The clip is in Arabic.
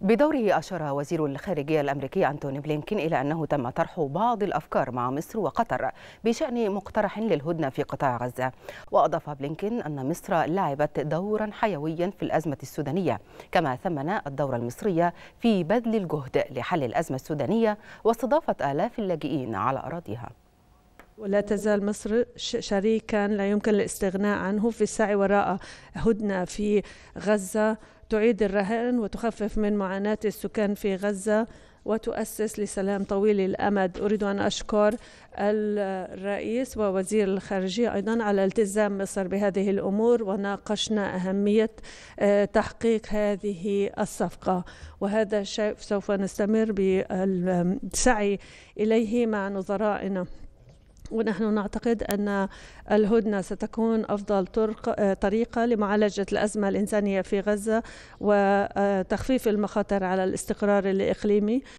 بدوره أشار وزير الخارجية الأمريكي أنتوني بلينكين إلى أنه تم طرح بعض الأفكار مع مصر وقطر بشأن مقترح للهدنة في قطاع غزة وأضاف بلينكين أن مصر لعبت دورا حيويا في الأزمة السودانية كما ثمن الدورة المصرية في بذل الجهد لحل الأزمة السودانية واستضافة آلاف اللاجئين على أراضيها ولا تزال مصر شريكا لا يمكن الاستغناء عنه في السعي وراء هدنة في غزة تعيد الرهائن وتخفف من معاناة السكان في غزة وتؤسس لسلام طويل الامد اريد ان اشكر الرئيس ووزير الخارجيه ايضا على التزام مصر بهذه الامور وناقشنا اهميه آه، تحقيق هذه الصفقه وهذا الشيء سوف نستمر بالسعي اليه مع نظرائنا ونحن نعتقد أن الهدنة ستكون أفضل طريقة لمعالجة الأزمة الإنسانية في غزة وتخفيف المخاطر على الاستقرار الإقليمي